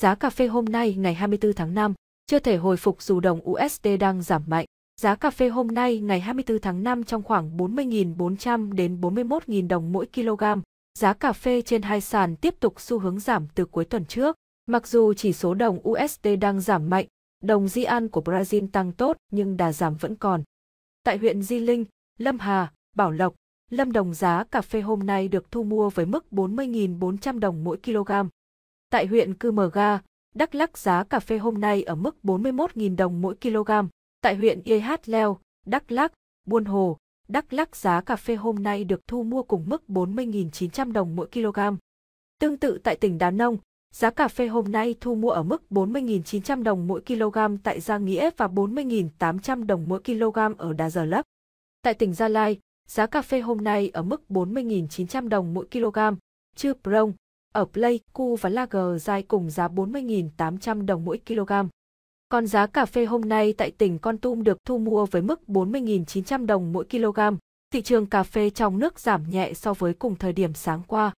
Giá cà phê hôm nay ngày 24 tháng 5 chưa thể hồi phục dù đồng USD đang giảm mạnh. Giá cà phê hôm nay ngày 24 tháng 5 trong khoảng 40.400 đến 41.000 đồng mỗi kg. Giá cà phê trên hai sàn tiếp tục xu hướng giảm từ cuối tuần trước. Mặc dù chỉ số đồng USD đang giảm mạnh, đồng Dian của Brazil tăng tốt nhưng đà giảm vẫn còn. Tại huyện Di Linh, Lâm Hà, Bảo Lộc, Lâm Đồng giá cà phê hôm nay được thu mua với mức 40.400 đồng mỗi kg. Tại huyện Cư Mờ Ga, Đắk Lắc giá cà phê hôm nay ở mức 41.000 đồng mỗi kg. Tại huyện EH Leo, Đắk Lắc, Buôn Hồ, Đắk Lắc giá cà phê hôm nay được thu mua cùng mức 40.900 đồng mỗi kg. Tương tự tại tỉnh Đà Nông, giá cà phê hôm nay thu mua ở mức 40.900 đồng mỗi kg tại Gia Nghĩa và 40.800 đồng mỗi kg ở Đà Giờ Lấp. Tại tỉnh Gia Lai, giá cà phê hôm nay ở mức 40.900 đồng mỗi kg. Chư Prong, ở Pleiku và Lager dai cùng giá 40.800 đồng mỗi kg. Còn giá cà phê hôm nay tại tỉnh Con Tum được thu mua với mức 40.900 đồng mỗi kg. Thị trường cà phê trong nước giảm nhẹ so với cùng thời điểm sáng qua.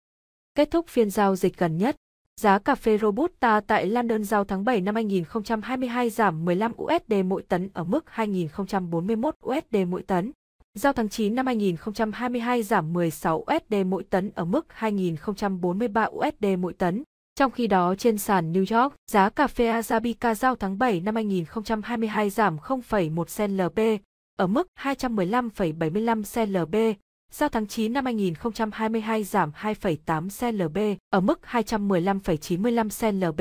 Kết thúc phiên giao dịch gần nhất, giá cà phê Robusta tại London giao tháng 7 năm 2022 giảm 15 USD mỗi tấn ở mức 2.041 USD mỗi tấn. Giao tháng 9 năm 2022 giảm 16 USD mỗi tấn ở mức 2043 USD mỗi tấn. Trong khi đó trên sàn New York, giá cà phê Arabica giao tháng 7 năm 2022 giảm 0,1 cent LB ở mức 215,75 cent LB, giao tháng 9 năm 2022 giảm 2,8 cent LB ở mức 215,95 cent LB.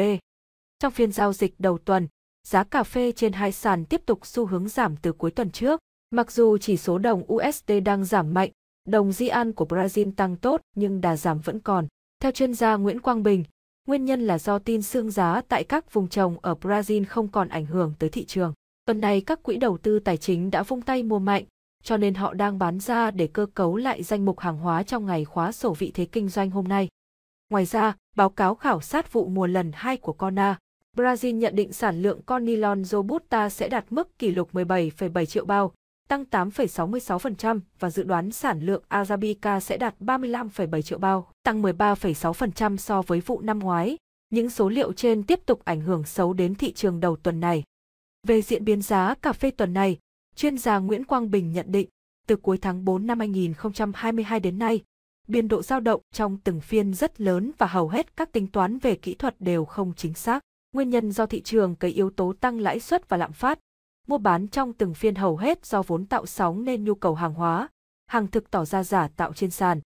Trong phiên giao dịch đầu tuần, giá cà phê trên hai sàn tiếp tục xu hướng giảm từ cuối tuần trước. Mặc dù chỉ số đồng USD đang giảm mạnh, đồng Rian của Brazil tăng tốt nhưng đà giảm vẫn còn. Theo chuyên gia Nguyễn Quang Bình, nguyên nhân là do tin xương giá tại các vùng trồng ở Brazil không còn ảnh hưởng tới thị trường. Tuần này các quỹ đầu tư tài chính đã vung tay mua mạnh, cho nên họ đang bán ra để cơ cấu lại danh mục hàng hóa trong ngày khóa sổ vị thế kinh doanh hôm nay. Ngoài ra, báo cáo khảo sát vụ mùa lần 2 của Cona, Brazil nhận định sản lượng con nylon Robusta sẽ đạt mức kỷ lục 17,7 triệu bao, tăng 8,66% và dự đoán sản lượng Arabica sẽ đạt 35,7 triệu bao, tăng 13,6% so với vụ năm ngoái. Những số liệu trên tiếp tục ảnh hưởng xấu đến thị trường đầu tuần này. Về diễn biến giá cà phê tuần này, chuyên gia Nguyễn Quang Bình nhận định, từ cuối tháng 4 năm 2022 đến nay, biên độ dao động trong từng phiên rất lớn và hầu hết các tính toán về kỹ thuật đều không chính xác. Nguyên nhân do thị trường cấy yếu tố tăng lãi suất và lạm phát, Mua bán trong từng phiên hầu hết do vốn tạo sóng nên nhu cầu hàng hóa, hàng thực tỏ ra giả tạo trên sàn.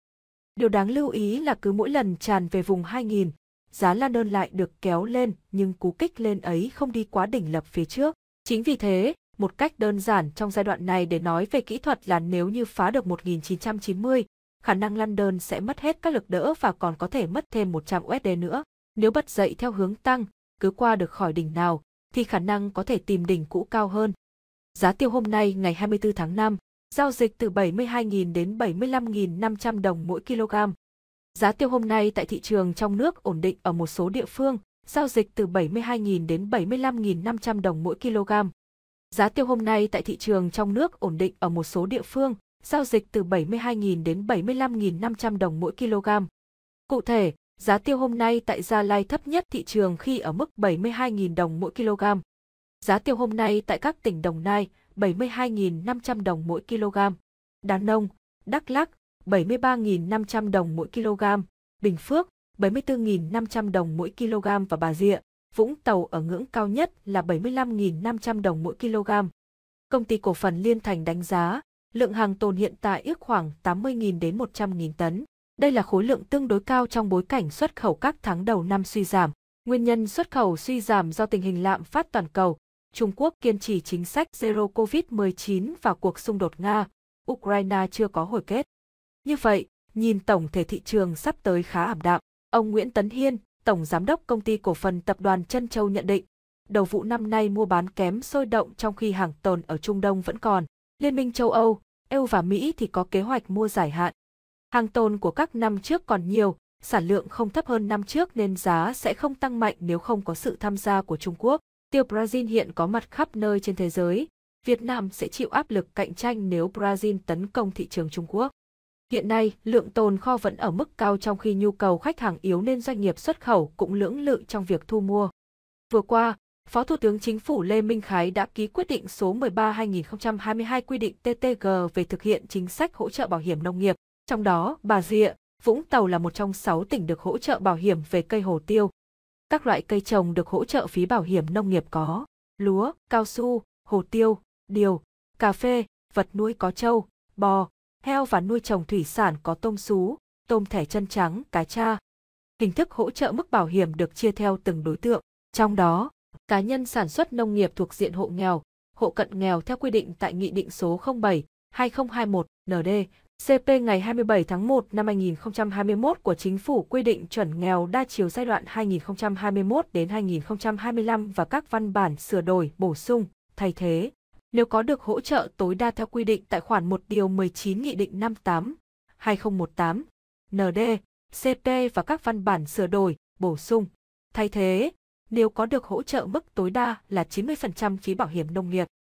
Điều đáng lưu ý là cứ mỗi lần tràn về vùng 2000, giá lan đơn lại được kéo lên nhưng cú kích lên ấy không đi quá đỉnh lập phía trước. Chính vì thế, một cách đơn giản trong giai đoạn này để nói về kỹ thuật là nếu như phá được 1990, khả năng lan đơn sẽ mất hết các lực đỡ và còn có thể mất thêm 100 USD nữa. Nếu bật dậy theo hướng tăng, cứ qua được khỏi đỉnh nào, thì khả năng có thể tìm đỉnh cũ cao hơn. Giá tiêu hôm nay ngày 24 tháng 5, giao dịch từ 72.000 đến 75.500 đồng mỗi kg. Giá tiêu hôm nay tại thị trường trong nước ổn định ở một số địa phương, giao dịch từ 72.000 đến 75.500 đồng mỗi kg. Giá tiêu hôm nay tại thị trường trong nước ổn định ở một số địa phương, giao dịch từ 72.000 đến 75.500 đồng mỗi kg. Cụ thể, Giá tiêu hôm nay tại Gia Lai thấp nhất thị trường khi ở mức 72.000 đồng mỗi kg. Giá tiêu hôm nay tại các tỉnh Đồng Nai 72.500 đồng mỗi kg. đà Nông, Đắk Lắc 73.500 đồng mỗi kg. Bình Phước 74.500 đồng mỗi kg và Bà Rịa, Vũng Tàu ở ngưỡng cao nhất là 75.500 đồng mỗi kg. Công ty cổ phần Liên Thành đánh giá, lượng hàng tồn hiện tại ước khoảng 80.000 đến 100.000 tấn. Đây là khối lượng tương đối cao trong bối cảnh xuất khẩu các tháng đầu năm suy giảm. Nguyên nhân xuất khẩu suy giảm do tình hình lạm phát toàn cầu, Trung Quốc kiên trì chính sách Zero Covid-19 và cuộc xung đột Nga, Ukraine chưa có hồi kết. Như vậy, nhìn tổng thể thị trường sắp tới khá ảm đạm. Ông Nguyễn Tấn Hiên, Tổng Giám đốc Công ty Cổ phần Tập đoàn Trân Châu nhận định, đầu vụ năm nay mua bán kém sôi động trong khi hàng tồn ở Trung Đông vẫn còn. Liên minh châu Âu, EU và Mỹ thì có kế hoạch mua giải hạn. Hàng tồn của các năm trước còn nhiều, sản lượng không thấp hơn năm trước nên giá sẽ không tăng mạnh nếu không có sự tham gia của Trung Quốc. Tiêu Brazil hiện có mặt khắp nơi trên thế giới. Việt Nam sẽ chịu áp lực cạnh tranh nếu Brazil tấn công thị trường Trung Quốc. Hiện nay, lượng tồn kho vẫn ở mức cao trong khi nhu cầu khách hàng yếu nên doanh nghiệp xuất khẩu cũng lưỡng lự trong việc thu mua. Vừa qua, Phó Thủ tướng Chính phủ Lê Minh Khái đã ký quyết định số 13-2022 quy định TTG về thực hiện chính sách hỗ trợ bảo hiểm nông nghiệp trong đó, Bà Rịa, Vũng Tàu là một trong 6 tỉnh được hỗ trợ bảo hiểm về cây hồ tiêu. Các loại cây trồng được hỗ trợ phí bảo hiểm nông nghiệp có lúa, cao su, hồ tiêu, điều, cà phê, vật nuôi có trâu, bò, heo và nuôi trồng thủy sản có tôm sú, tôm thẻ chân trắng, cá cha. Hình thức hỗ trợ mức bảo hiểm được chia theo từng đối tượng, trong đó, cá nhân sản xuất nông nghiệp thuộc diện hộ nghèo, hộ cận nghèo theo quy định tại Nghị định số 07 2021 ND CP ngày 27 tháng 1 năm 2021 của Chính phủ quy định chuẩn nghèo đa chiều giai đoạn 2021 đến 2025 và các văn bản sửa đổi, bổ sung, thay thế. Nếu có được hỗ trợ tối đa theo quy định tại khoản 1 điều 19 Nghị định 58 2018 ND, CP và các văn bản sửa đổi, bổ sung, thay thế, nếu có được hỗ trợ mức tối đa là 90% phí bảo hiểm nông nghiệp.